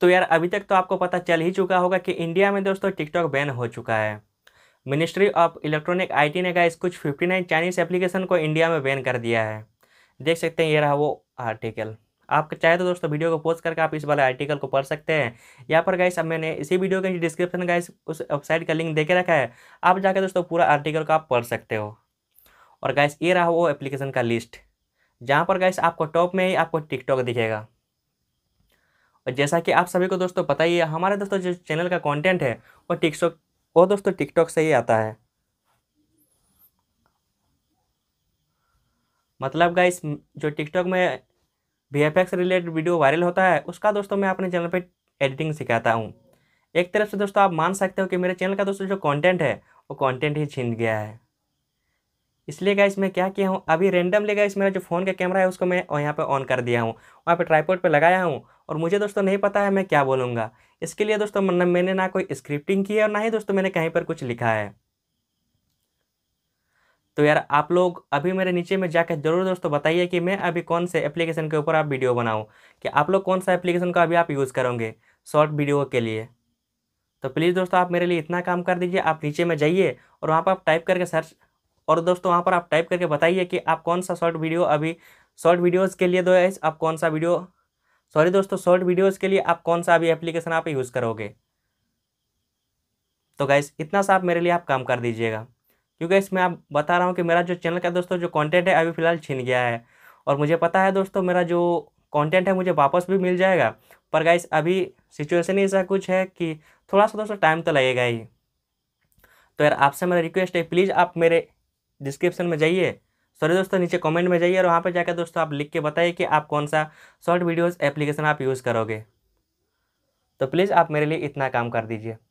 तो यार अभी तक तो आपको पता चल ही चुका होगा कि इंडिया में दोस्तों टिकटॉक बैन हो चुका है मिनिस्ट्री ऑफ इलेक्ट्रॉनिक आईटी ने गाइस कुछ 59 चाइनीज एप्लीकेशन को इंडिया में बैन कर दिया है देख सकते हैं ये रहा वो आर्टिकल आप चाहे तो दोस्तों वीडियो को पोस्ट करके आप इस वाले आर्टिकल को पढ़ सकते हैं यहाँ पर गाइस अब मैंने इसी वीडियो के डिस्क्रिप्शन गाइस उस वेबसाइट का लिंक दे के रखा है आप जाकर दोस्तों पूरा आर्टिकल को आप पढ़ सकते हो और गाइस ये रहा वो एप्लीकेशन का लिस्ट जहाँ पर गाइस आपको टॉप में ही आपको टिकटॉक दिखेगा और जैसा कि आप सभी को दोस्तों पता ही है हमारे दोस्तों जो चैनल का कंटेंट है वो टिकटॉक वो दोस्तों टिकटॉक से ही आता है मतलब गाइस जो टिकटॉक में V F X related video viral होता है उसका दोस्तों मैं अपने चैनल पर एडिटिंग सिखाता हूँ एक तरफ से दोस्तों आप मान सकते हो कि मेरे चैनल का दोस्तों जो कॉन्टेंट है वो कॉन्टेंट ही छीन गया है इसलिए गाइस मैं क्या किया हूँ अभी रेंडमली गाइस मेरा जो फ़ोन का कैमरा है उसको मैं यहाँ पे ऑन कर दिया हूँ वहाँ पे ट्राईपोर्ट पे लगाया हूँ और मुझे दोस्तों नहीं पता है मैं क्या बोलूँगा इसके लिए दोस्तों मैंने ना कोई स्क्रिप्टिंग की है और ना ही दोस्तों मैंने कहीं पर कुछ लिखा है तो यार आप लोग अभी मेरे नीचे में जाकर जरूर दोस्तों बताइए कि मैं अभी कौन से एप्लीकेशन के ऊपर आप वीडियो बनाऊँ कि आप लोग कौन सा एप्लीकेशन का अभी आप यूज़ करोगे शॉर्ट वीडियो के लिए तो प्लीज़ दोस्तों आप मेरे लिए इतना काम कर दीजिए आप नीचे में जाइए और वहाँ पर आप टाइप करके सर्च और दोस्तों वहाँ पर आप टाइप करके बताइए कि आप कौन सा शॉर्ट वीडियो अभी शॉर्ट वीडियोज़ के लिए दो आप कौन सा वीडियो सॉरी दोस्तों शॉर्ट वीडियोस के लिए आप कौन सा अभी एप्लीकेशन आप यूज़ करोगे तो गैस इतना सा आप मेरे लिए आप काम कर दीजिएगा क्योंकि इसमें आप बता रहा हूँ कि मेरा जो चैनल का दोस्तों जो कॉन्टेंट है अभी फ़िलहाल छिन गया है और मुझे पता है दोस्तों मेरा जो कॉन्टेंट है मुझे वापस भी मिल जाएगा पर गाइस अभी सिचुएशन ऐसा कुछ है कि थोड़ा सा दोस्तों टाइम तो लगेगा ही तो यार आपसे मेरा रिक्वेस्ट है प्लीज़ आप मेरे डिस्क्रिप्शन में जाइए सॉरी दोस्तों नीचे कमेंट में जाइए और वहाँ पर जाकर दोस्तों आप लिख के बताइए कि आप कौन सा शॉर्ट वीडियोस एप्लीकेशन आप यूज़ करोगे तो प्लीज़ आप मेरे लिए इतना काम कर दीजिए